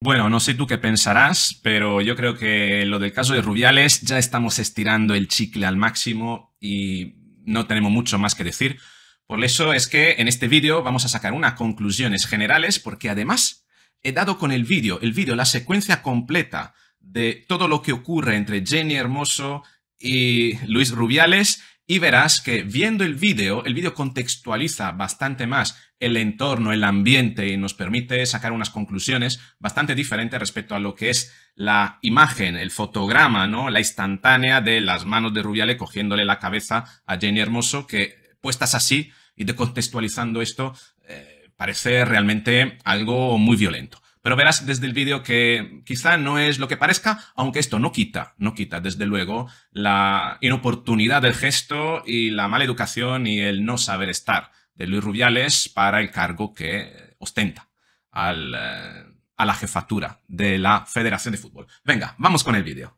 Bueno, no sé tú qué pensarás, pero yo creo que lo del caso de Rubiales ya estamos estirando el chicle al máximo y no tenemos mucho más que decir. Por eso es que en este vídeo vamos a sacar unas conclusiones generales porque además he dado con el vídeo, el vídeo, la secuencia completa de todo lo que ocurre entre Jenny Hermoso y Luis Rubiales y verás que viendo el vídeo, el vídeo contextualiza bastante más el entorno, el ambiente y nos permite sacar unas conclusiones bastante diferentes respecto a lo que es la imagen, el fotograma, ¿no? La instantánea de las manos de Rubiale cogiéndole la cabeza a Jenny Hermoso que puestas así y contextualizando esto eh, parece realmente algo muy violento. Pero verás desde el vídeo que quizá no es lo que parezca, aunque esto no quita, no quita desde luego la inoportunidad del gesto y la mala educación y el no saber estar de Luis Rubiales para el cargo que ostenta eh, a la jefatura de la Federación de Fútbol. Venga, vamos con el vídeo.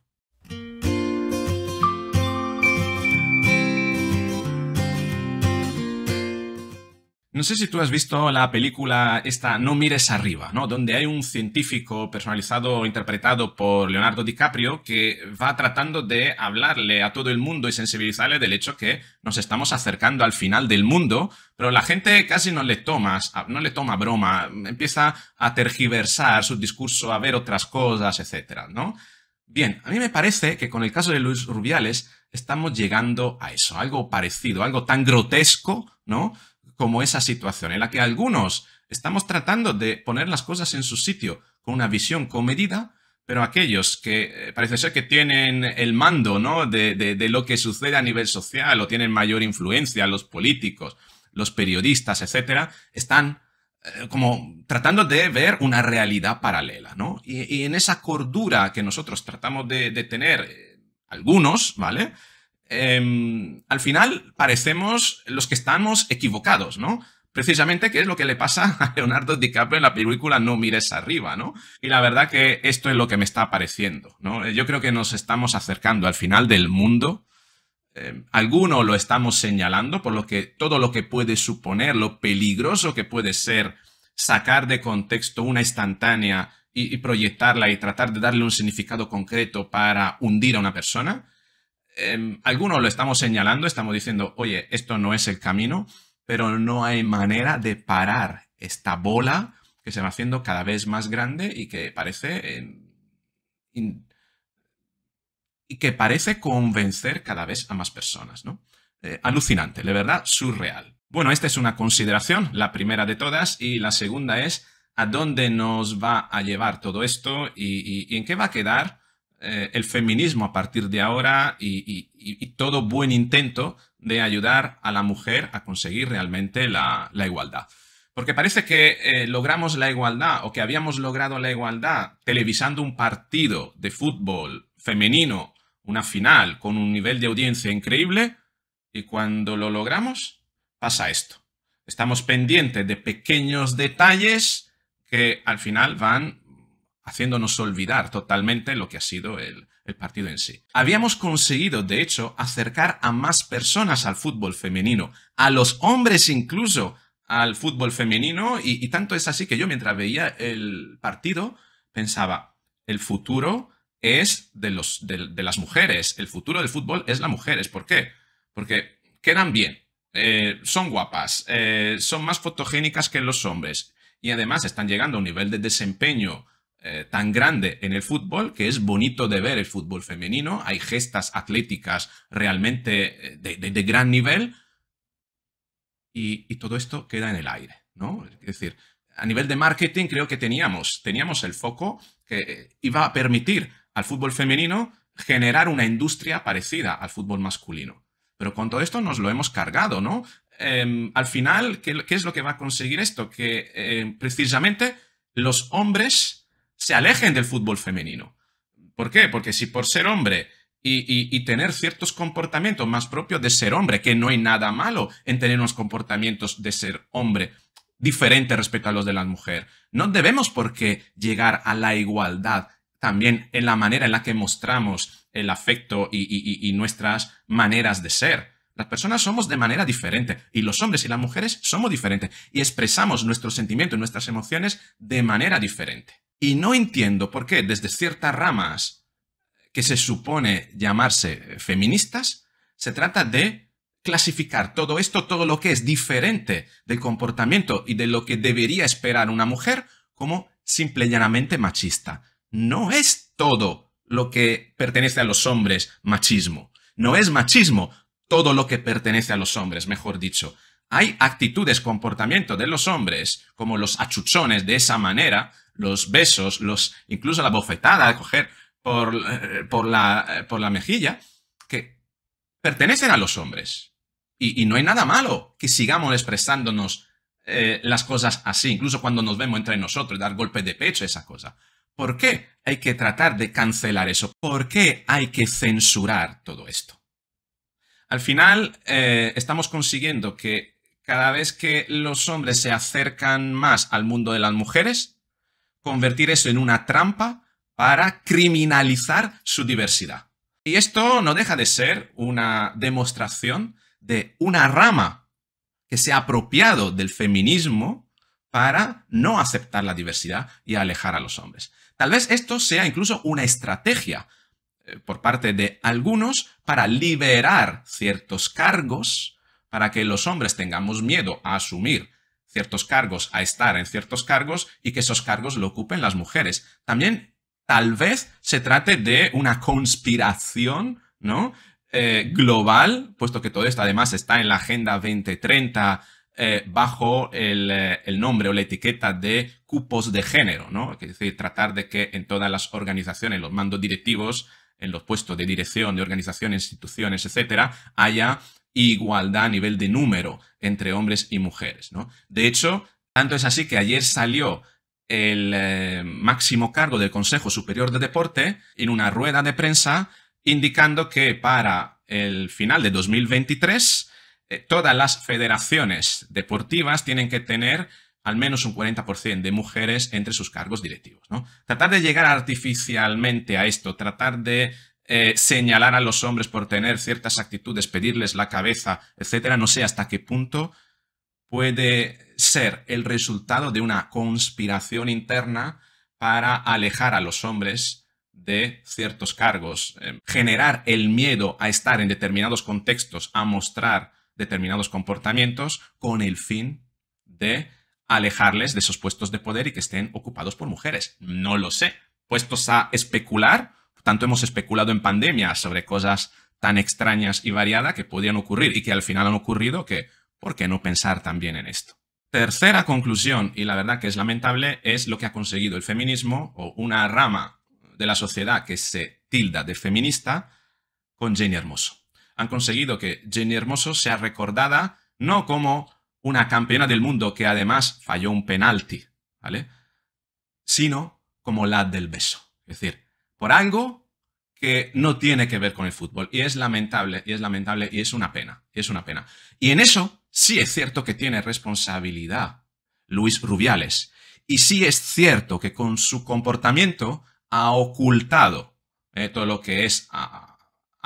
No sé si tú has visto la película esta No mires arriba, ¿no? Donde hay un científico personalizado interpretado por Leonardo DiCaprio que va tratando de hablarle a todo el mundo y sensibilizarle del hecho que nos estamos acercando al final del mundo, pero la gente casi no le toma, no le toma broma, empieza a tergiversar su discurso, a ver otras cosas, etcétera, ¿no? Bien, a mí me parece que con el caso de Luis Rubiales estamos llegando a eso, algo parecido, algo tan grotesco, ¿no? como esa situación en la que algunos estamos tratando de poner las cosas en su sitio con una visión comedida, pero aquellos que eh, parece ser que tienen el mando ¿no? de, de, lo que sucede a nivel social o tienen mayor influencia, los políticos, los periodistas, etcétera, están eh, como tratando de ver una realidad paralela, ¿no? Y, en esa cordura que nosotros tratamos de, tener eh, algunos, ¿vale? Em, al final parecemos los que estamos equivocados, ¿no? Precisamente, que es lo que le pasa a Leonardo DiCaprio en la película No mires arriba, ¿no? Y la verdad que esto es lo que me está pareciendo, ¿no? Eh, yo creo que nos estamos acercando al final del mundo. Em, alguno lo estamos señalando, por lo que todo lo que puede suponer, lo peligroso que puede ser sacar de contexto una instantánea y proyectarla y tratar de darle un significado concreto para hundir a una persona. Em, algunos lo estamos señalando, estamos diciendo, oye, esto no es el camino, pero no hay manera de parar esta bola que se va haciendo cada vez más grande y que parece... Em, y que parece convencer cada vez a más personas, ¿no? Eh, alucinante, de verdad, surreal. Bueno, esta es una consideración, la primera de todas, y la segunda es a dónde nos va a llevar todo esto y en qué va a quedar eh, el feminismo a partir de ahora y, todo buen intento de ayudar a la mujer a conseguir realmente la, igualdad. Porque parece que eh, logramos la igualdad o que habíamos logrado la igualdad televisando un partido de fútbol femenino, una final con un nivel de audiencia increíble y cuando lo logramos pasa esto. Estamos pendientes de pequeños detalles que al final van haciéndonos olvidar totalmente lo que ha sido el, partido en sí. Habíamos conseguido, de hecho, acercar a más personas al fútbol femenino, a los hombres incluso al fútbol femenino, y, tanto es así que yo mientras veía el partido pensaba, el futuro es de, los, de, las mujeres, el futuro del fútbol es las mujeres. ¿Por qué? Porque quedan bien, eh, son guapas, eh, son más fotogénicas que los hombres y además están llegando a un nivel de desempeño eh, tan grande en el fútbol que es bonito de ver el fútbol femenino, hay gestas atléticas realmente eh, de, gran nivel y, todo esto queda en el aire, ¿no? Es decir, a nivel de marketing creo que teníamos, teníamos el foco que eh, iba a permitir al fútbol femenino generar una industria parecida al fútbol masculino. Pero con todo esto nos lo hemos cargado, ¿no? Em, al final, ¿qué, es lo que va a conseguir esto? Que precisamente los hombres se alejen del fútbol femenino. ¿Por qué? Porque si por ser hombre y, tener ciertos comportamientos más propios de ser hombre, que no hay nada malo en tener unos comportamientos de ser hombre diferentes respecto a los de la mujer. No debemos porque llegar a la igualdad también en la manera en la que mostramos el afecto y, y nuestras maneras de ser. Las personas somos de manera diferente y los hombres y las mujeres somos diferentes y expresamos nuestros sentimientos y nuestras emociones de manera diferente. Y no entiendo por qué desde ciertas ramas que se supone llamarse feministas, se trata de clasificar todo esto, todo lo que es diferente del comportamiento y de lo que debería esperar una mujer como simple y llanamente machista. No es todo lo que pertenece a los hombres machismo. No es machismo todo lo que pertenece a los hombres, mejor dicho. Hay actitudes, comportamientos de los hombres, como los achuchones de esa manera, los besos, los, incluso la bofetada de coger por, eh, por, la, eh, por la mejilla, que pertenecen a los hombres. Y, no hay nada malo que sigamos expresándonos eh, las cosas así, incluso cuando nos vemos entre nosotros, dar golpes de pecho, esa cosa. ¿Por qué hay que tratar de cancelar eso? ¿Por qué hay que censurar todo esto? Al final, estamos consiguiendo que cada vez que los hombres se acercan más al mundo de las mujeres, convertir eso en una trampa para criminalizar su diversidad. Y esto no deja de ser una demostración de una rama que se ha apropiado del feminismo para no aceptar la diversidad y alejar a los hombres. Tal vez esto sea incluso una estrategia eh, por parte de algunos para liberar ciertos cargos para que los hombres tengamos miedo a asumir ciertos cargos, a estar en ciertos cargos y que esos cargos lo ocupen las mujeres. También tal vez se trate de una conspiración, ¿no? Eh, global, puesto que todo esto además está en la Agenda 2030 eh, bajo eh, el, nombre o la etiqueta de cupos de género, ¿no? Es decir, tratar de que en todas las organizaciones, los mandos directivos, en los puestos de dirección de organizaciones, instituciones, etcétera, haya igualdad a nivel de número entre hombres y mujeres. ¿no? De hecho, tanto es así que ayer salió el eh, máximo cargo del Consejo Superior de Deporte en una rueda de prensa indicando que para el final de 2023 eh, todas las federaciones deportivas tienen que tener al menos un 40% de mujeres entre sus cargos directivos. ¿no? Tratar de llegar artificialmente a esto, tratar de eh, señalar a los hombres por tener ciertas actitudes, pedirles la cabeza, etcétera, no sé hasta qué punto puede ser el resultado de una conspiración interna para alejar a los hombres de ciertos cargos, eh, generar el miedo a estar en determinados contextos, a mostrar determinados comportamientos con el fin de alejarles de esos puestos de poder y que estén ocupados por mujeres. No lo sé. Puestos a especular, tanto hemos especulado en pandemia sobre cosas tan extrañas y variadas que podían ocurrir y que al final han ocurrido, que ¿por qué no pensar también en esto? Tercera conclusión, y la verdad que es lamentable, es lo que ha conseguido el feminismo o una rama de la sociedad que se tilda de feminista con Jenny Hermoso. Han conseguido que Jenny Hermoso sea recordada no como una campeona del mundo que además falló un penalti, ¿vale? Sino como la del beso. Es decir, por algo que no tiene que ver con el fútbol. Y es lamentable, y es lamentable, y es una pena, y es una pena. Y en eso sí es cierto que tiene responsabilidad Luis Rubiales. Y sí es cierto que con su comportamiento ha ocultado eh, todo lo que es, ha,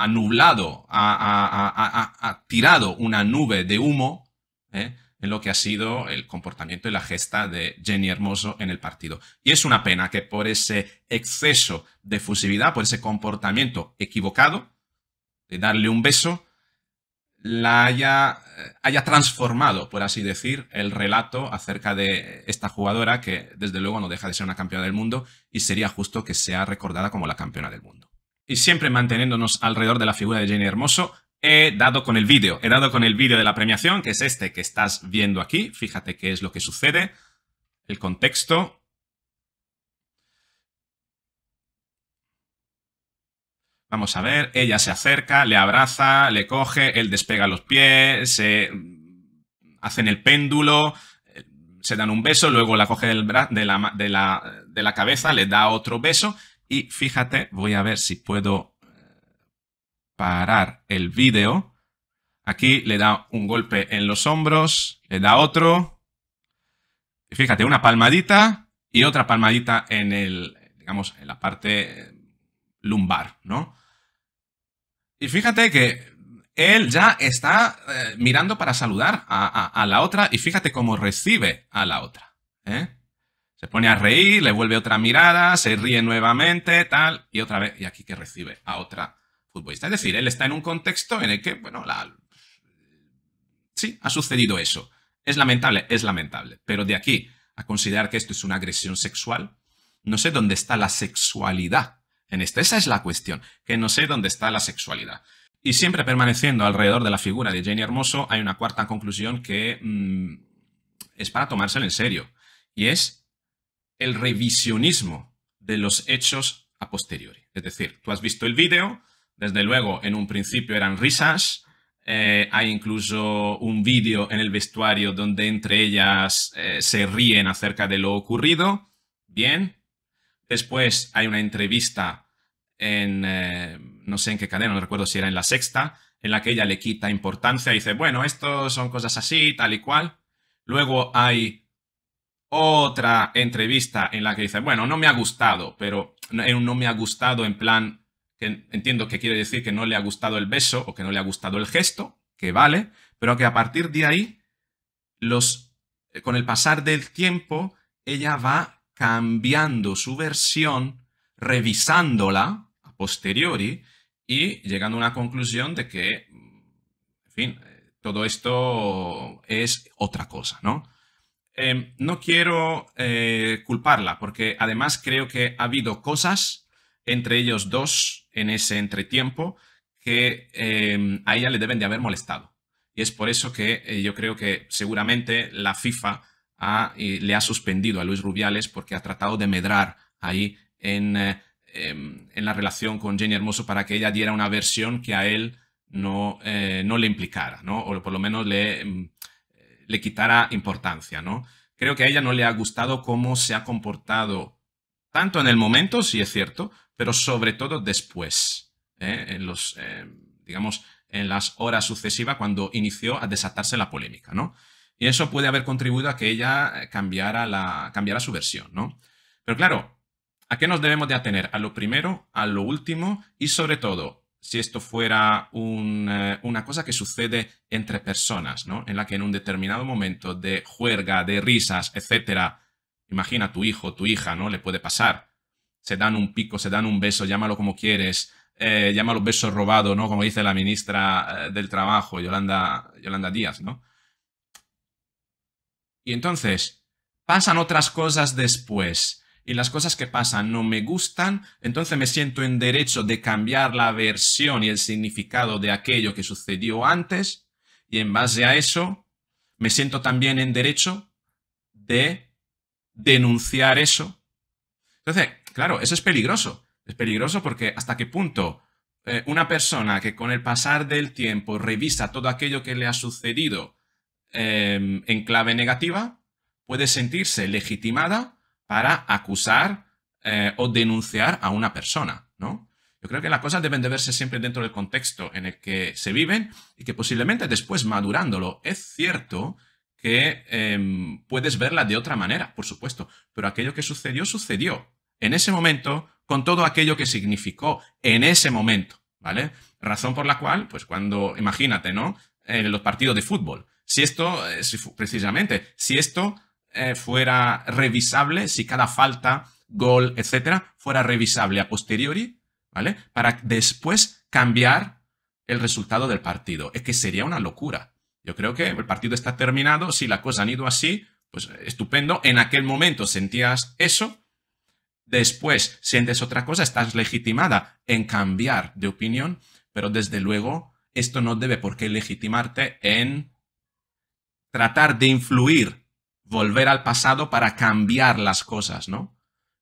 nublado, ha, tirado una nube de humo eh, lo que ha sido el comportamiento y la gesta de Jenny Hermoso en el partido. Y es una pena que por ese exceso de fusividad, por ese comportamiento equivocado de darle un beso, la haya, eh, haya transformado, por así decir, el relato acerca de esta jugadora que desde luego no deja de ser una campeona del mundo y sería justo que sea recordada como la campeona del mundo. Y siempre manteniéndonos alrededor de la figura de Jenny Hermoso, He dado con el vídeo, he dado con el vídeo de la premiación, que es este que estás viendo aquí. Fíjate qué es lo que sucede, el contexto. Vamos a ver, ella se acerca, le abraza, le coge, él despega los pies, se hacen el péndulo, se dan un beso, luego la coge de la cabeza, le da otro beso y fíjate, voy a ver si puedo parar el vídeo. Aquí le da un golpe en los hombros, le da otro. Fíjate, una palmadita y otra palmadita en el, digamos, en la parte eh, lumbar, ¿no? Y fíjate que él ya está eh, mirando para saludar a, la otra y fíjate cómo recibe a la otra. ¿eh? Se pone a reír, le vuelve otra mirada, se ríe nuevamente, tal, y otra vez, y aquí que recibe a otra es decir, él está en un contexto en el que, bueno, la... sí, ha sucedido eso. Es lamentable, es lamentable. Pero de aquí a considerar que esto es una agresión sexual, no sé dónde está la sexualidad en esto. Esa es la cuestión, que no sé dónde está la sexualidad. Y siempre permaneciendo alrededor de la figura de Jenny Hermoso, hay una cuarta conclusión que mm, es para tomársela en serio, y es el revisionismo de los hechos a posteriori. Es decir, tú has visto el vídeo, desde luego, en un principio eran risas. Eh, hay incluso un vídeo en el vestuario donde entre ellas eh, se ríen acerca de lo ocurrido. Bien. Después hay una entrevista en, eh, no sé en qué cadena, no recuerdo si era en la sexta, en la que ella le quita importancia y dice, bueno, esto son cosas así, tal y cual. Luego hay otra entrevista en la que dice, bueno, no me ha gustado, pero no me ha gustado en plan que entiendo que quiere decir que no le ha gustado el beso o que no le ha gustado el gesto, que vale, pero que a partir de ahí, los, eh, con el pasar del tiempo, ella va cambiando su versión, revisándola a posteriori y llegando a una conclusión de que, en fin, eh, todo esto es otra cosa, ¿no? Em, no quiero eh, culparla, porque además creo que ha habido cosas entre ellos dos en ese entretiempo que em, a ella le deben de haber molestado. Y es por eso que eh, yo creo que seguramente la FIFA eh, le ha suspendido a Luis Rubiales porque ha tratado de medrar ahí en, eh, em, en, la relación con Jenny Hermoso para que ella diera una versión que a él no, le implicara, O por lo menos le, em, le quitara importancia, ¿no? Creo que a ella no le ha gustado cómo se ha comportado tanto en el momento, si es cierto, pero sobre todo después, ¿eh? en los, eh, digamos, en las horas sucesivas cuando inició a desatarse la polémica, ¿no? Y eso puede haber contribuido a que ella eh, cambiara, la, su versión, ¿no? Pero claro, ¿a qué nos debemos de atener? A lo primero, a lo último y sobre todo, si esto fuera una cosa que sucede entre personas, ¿no? En la que en un determinado momento de juerga, de risas, etcétera, imagina tu hijo, tu hija, ¿no? Le puede pasar se dan un pico, se dan un beso, llámalo como quieres, eh, llámalo beso robado, ¿no? Como dice la ministra eh, del Trabajo, Yolanda, Yolanda Díaz, ¿no? Y entonces, pasan otras cosas después y las cosas que pasan no me gustan, entonces me siento en derecho de cambiar la versión y el significado de aquello que sucedió antes, y en base a eso me siento también en derecho de denunciar eso. Entonces, Claro, eso es peligroso. Es peligroso porque hasta qué punto eh, una persona que con el pasar del tiempo revisa todo aquello que le ha sucedido em, en clave negativa, puede sentirse legitimada para acusar eh, o denunciar a una persona, ¿no? Yo creo que las cosas deben de verse siempre dentro del contexto en el que se viven y que posiblemente después madurándolo es cierto que em, puedes verla de otra manera, por supuesto, pero aquello que sucedió, sucedió en ese momento con todo aquello que significó en ese momento, ¿vale? Razón por la cual, pues cuando, imagínate, ¿no? En eh, los partidos de fútbol. Si esto, eh, precisamente, si esto eh, fuera revisable, si cada falta, gol, etcétera, fuera revisable a posteriori, ¿vale? Para después cambiar el resultado del partido. Es que sería una locura. Yo creo que el partido está terminado, si la cosa han ido así, pues estupendo. En aquel momento sentías eso, después sientes otra cosa, estás legitimada en cambiar de opinión, pero desde luego esto no debe por qué legitimarte en tratar de influir, volver al pasado para cambiar las cosas, ¿no?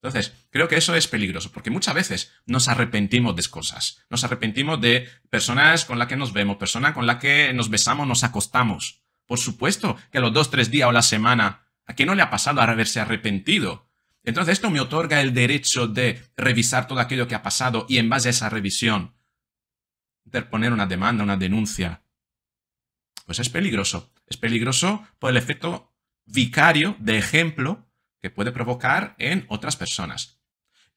Entonces, creo que eso es peligroso, porque muchas veces nos arrepentimos de cosas. Nos arrepentimos de personas con las que nos vemos, personas con las que nos besamos, nos acostamos. Por supuesto que a los dos, tres días o la semana, ¿a quién no le ha pasado haberse arrepentido entonces esto me otorga el derecho de revisar todo aquello que ha pasado y en base a esa revisión interponer una demanda, una denuncia. Pues es peligroso. Es peligroso por el efecto vicario de ejemplo que puede provocar en otras personas.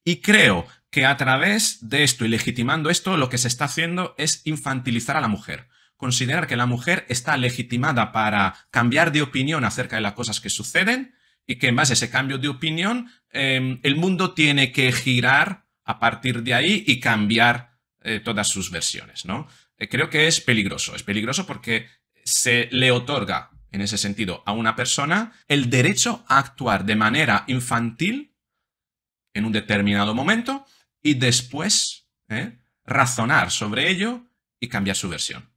Y creo que a través de esto y legitimando esto, lo que se está haciendo es infantilizar a la mujer. Considerar que la mujer está legitimada para cambiar de opinión acerca de las cosas que suceden y que más ese cambio de opinión, em, el mundo tiene que girar a partir de ahí y cambiar eh, todas sus versiones, ¿no? Eh, creo que es peligroso, es peligroso porque se le otorga, en ese sentido, a una persona el derecho a actuar de manera infantil en un determinado momento y después eh, razonar sobre ello y cambiar su versión.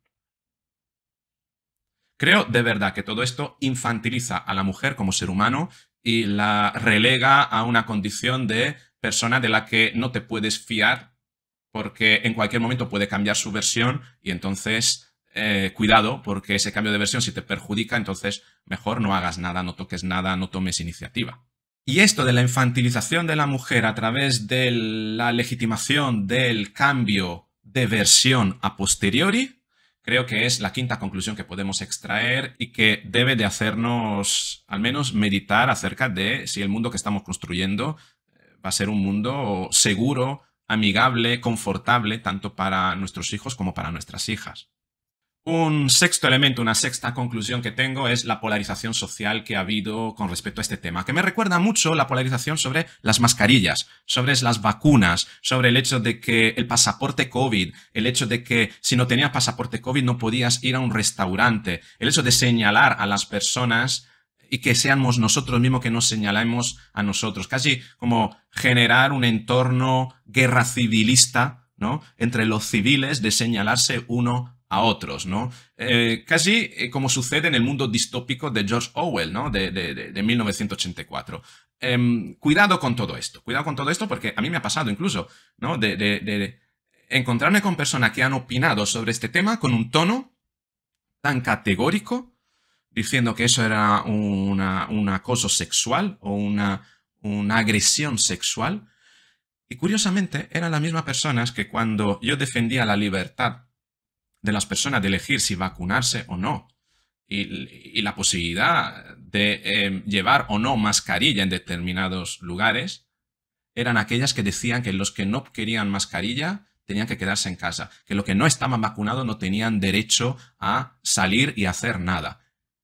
Creo de verdad que todo esto infantiliza a la mujer como ser humano y la relega a una condición de persona de la que no te puedes fiar porque en cualquier momento puede cambiar su versión y entonces eh, cuidado porque ese cambio de versión si te perjudica, entonces mejor no hagas nada, no toques nada, no tomes iniciativa. Y esto de la infantilización de la mujer a través de la legitimación del cambio de versión a posteriori creo que es la quinta conclusión que podemos extraer y que debe de hacernos al menos meditar acerca de si el mundo que estamos construyendo eh, va a ser un mundo seguro, amigable, confortable, tanto para nuestros hijos como para nuestras hijas. Un sexto elemento, una sexta conclusión que tengo es la polarización social que ha habido con respecto a este tema, que me recuerda mucho la polarización sobre las mascarillas, sobre las vacunas, sobre el hecho de que el pasaporte COVID, el hecho de que si no tenías pasaporte COVID no podías ir a un restaurante, el hecho de señalar a las personas y que seamos nosotros mismos que nos señalamos a nosotros, casi como generar un entorno guerra civilista ¿no? entre los civiles de señalarse uno a otros, ¿no? Eh, casi eh, como sucede en el mundo distópico de George Orwell, ¿no? De, 1984. Em, cuidado con todo esto, cuidado con todo esto porque a mí me ha pasado incluso, ¿no? De, encontrarme con personas que han opinado sobre este tema con un tono tan categórico, diciendo que eso era una, un acoso sexual o una, una agresión sexual. Y curiosamente eran las mismas personas que cuando yo defendía la libertad de las personas de elegir si vacunarse o no. Y, la posibilidad de em, llevar o no mascarilla en determinados lugares eran aquellas que decían que los que no querían mascarilla tenían que quedarse en casa, que los que no estaban vacunados no tenían derecho a salir y hacer nada.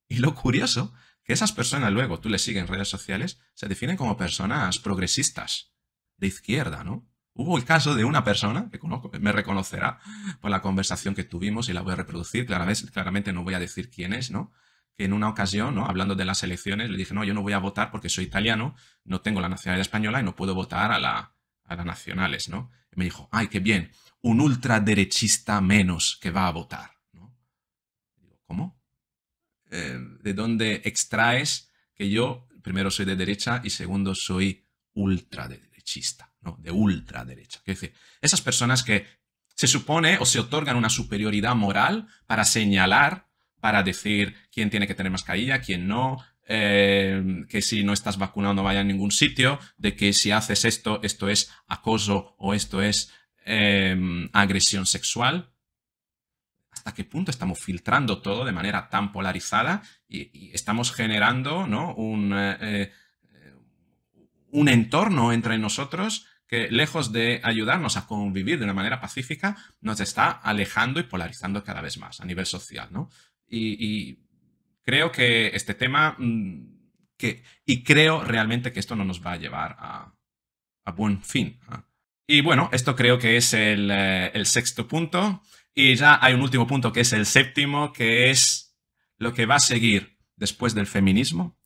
Y lo curioso, que esas personas luego, tú les sigues en redes sociales, se definen como personas progresistas, de izquierda, ¿no? Hubo el caso de una persona que conozco, me reconocerá por la conversación que tuvimos y la voy a reproducir. Claramente, no voy a decir quién es, ¿no? Que en una ocasión, hablando de las elecciones, le dije, no, yo no voy a votar porque soy italiano, no tengo la nacionalidad española y no puedo votar a, la, las nacionales, ¿no? me dijo, ay, qué bien, un ultraderechista menos que va a votar, ¿no? ¿cómo? Eh, ¿De dónde extraes que yo, primero, soy de derecha y segundo, soy ultra ¿no? de ultraderecha. Es decir, esas personas que se supone o se otorgan una superioridad moral para señalar, para decir quién tiene que tener mascarilla, quién no, eh, que si no estás vacunado no vaya a ningún sitio, de que si haces esto, esto es acoso o esto es eh, agresión sexual. ¿Hasta qué punto estamos filtrando todo de manera tan polarizada y, estamos generando ¿no? un... Eh, un entorno entre nosotros que lejos de ayudarnos a convivir de una manera pacífica, nos está alejando y polarizando cada vez más a nivel social, Y, creo que este tema, mm, que, y creo realmente que esto no nos va a llevar a, buen fin. Y bueno, esto creo que es el, eh, el sexto punto. Y ya hay un último punto que es el séptimo, que es lo que va a seguir después del feminismo,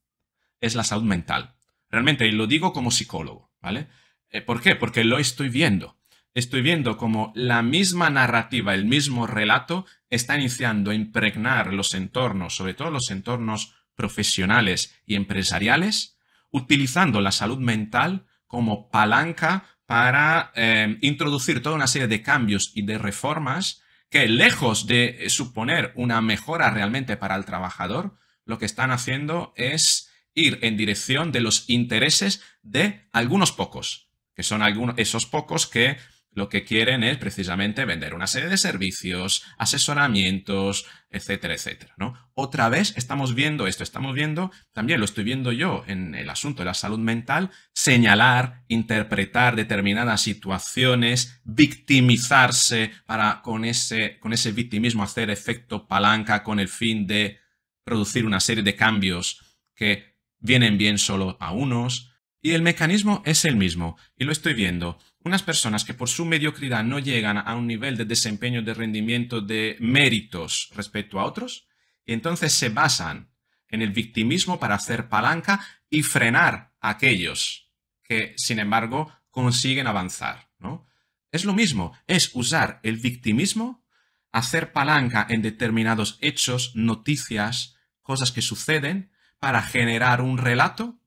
es la salud mental. Realmente, y lo digo como psicólogo, ¿vale? Eh, ¿Por qué? Porque lo estoy viendo. Estoy viendo como la misma narrativa, el mismo relato, está iniciando a impregnar los entornos, sobre todo los entornos profesionales y empresariales, utilizando la salud mental como palanca para eh, introducir toda una serie de cambios y de reformas que, lejos de suponer una mejora realmente para el trabajador, lo que están haciendo es ir en dirección de los intereses de algunos pocos, que son algunos, esos pocos que lo que quieren es precisamente vender una serie de servicios, asesoramientos, etcétera, etcétera. ¿no? Otra vez estamos viendo esto, estamos viendo, también lo estoy viendo yo en el asunto de la salud mental, señalar, interpretar determinadas situaciones, victimizarse para con ese, con ese victimismo hacer efecto palanca con el fin de producir una serie de cambios que vienen bien solo a unos, y el mecanismo es el mismo, y lo estoy viendo. Unas personas que por su mediocridad no llegan a un nivel de desempeño de rendimiento de méritos respecto a otros, y entonces se basan en el victimismo para hacer palanca y frenar a aquellos que, sin embargo, consiguen avanzar. ¿no? Es lo mismo, es usar el victimismo, hacer palanca en determinados hechos, noticias, cosas que suceden, para generar un relato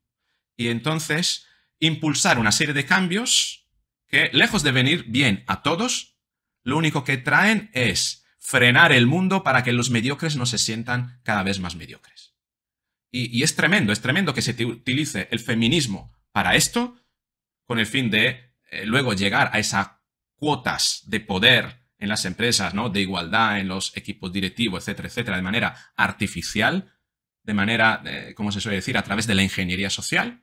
y entonces impulsar una serie de cambios que, lejos de venir bien a todos, lo único que traen es frenar el mundo para que los mediocres no se sientan cada vez más mediocres. Y, es tremendo, es tremendo que se utilice el feminismo para esto, con el fin de eh, luego llegar a esas cuotas de poder en las empresas, ¿no? De igualdad en los equipos directivos, etcétera, etcétera, de manera artificial, de manera, eh, como se suele decir, a través de la ingeniería social,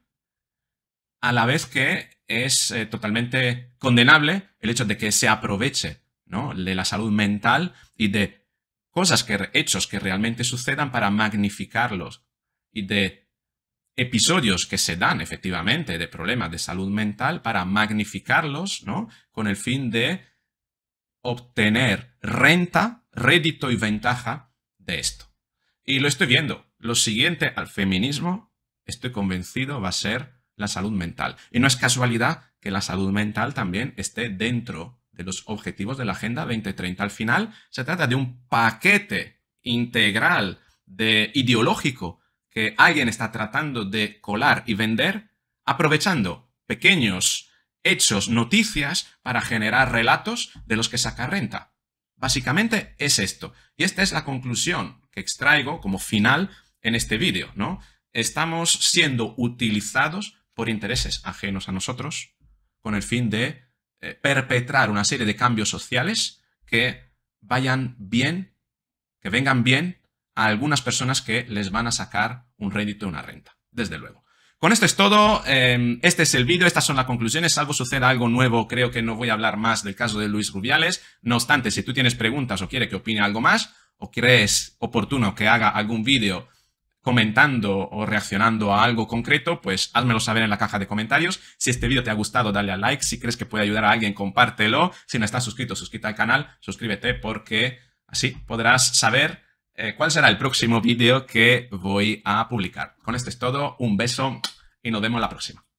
a la vez que es eh, totalmente condenable el hecho de que se aproveche de la salud mental y de cosas, que, hechos que realmente sucedan para magnificarlos y de episodios que se dan efectivamente de problemas de salud mental para magnificarlos ¿no? con el fin de obtener renta, rédito y ventaja de esto. Y lo estoy viendo. Lo siguiente al feminismo, estoy convencido, va a ser la salud mental. Y no es casualidad que la salud mental también esté dentro de los objetivos de la Agenda 2030. Al final se trata de un paquete integral de ideológico que alguien está tratando de colar y vender, aprovechando pequeños hechos, noticias, para generar relatos de los que saca renta. Básicamente es esto. Y esta es la conclusión que extraigo como final en este vídeo, ¿no? Estamos siendo utilizados por intereses ajenos a nosotros con el fin de eh, perpetrar una serie de cambios sociales que vayan bien, que vengan bien a algunas personas que les van a sacar un rédito, una renta, desde luego. Con esto es todo, em, este es el vídeo, estas son las conclusiones, salvo suceda algo nuevo, creo que no voy a hablar más del caso de Luis Rubiales, no obstante, si tú tienes preguntas o quieres que opine algo más, o crees oportuno que haga algún vídeo comentando o reaccionando a algo concreto, pues házmelo saber en la caja de comentarios. Si este vídeo te ha gustado, dale a like. Si crees que puede ayudar a alguien, compártelo. Si no estás suscrito, suscríbete al canal, suscríbete porque así podrás saber eh, cuál será el próximo vídeo que voy a publicar. Con esto es todo, un beso y nos vemos la próxima.